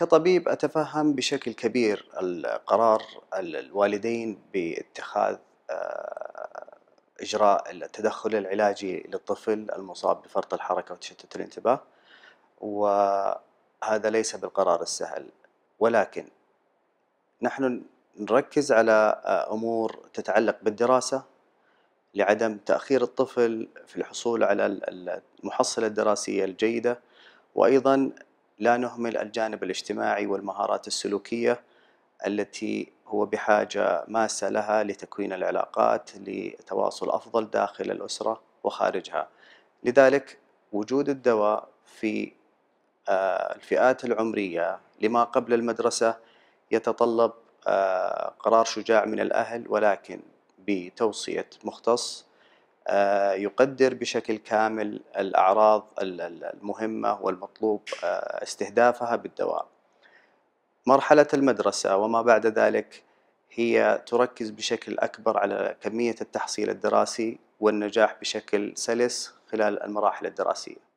كطبيب اتفهم بشكل كبير القرار الوالدين باتخاذ آه، اجراء التدخل العلاجي للطفل المصاب بفرط الحركه وتشتت الانتباه وهذا ليس بالقرار السهل ولكن نحن نركز على آه، امور تتعلق بالدراسه لعدم تاخير الطفل في الحصول على المحصله الدراسيه الجيده وايضا لا نهمل الجانب الاجتماعي والمهارات السلوكية التي هو بحاجة ماسة لها لتكوين العلاقات لتواصل أفضل داخل الأسرة وخارجها لذلك وجود الدواء في آه، الفئات العمرية لما قبل المدرسة يتطلب آه، قرار شجاع من الأهل ولكن بتوصية مختص آه، يقدر بشكل كامل الأعراض المهمة والمطلوب آه، استهدافها بالدواء مرحلة المدرسة وما بعد ذلك هي تركز بشكل أكبر على كمية التحصيل الدراسي والنجاح بشكل سلس خلال المراحل الدراسية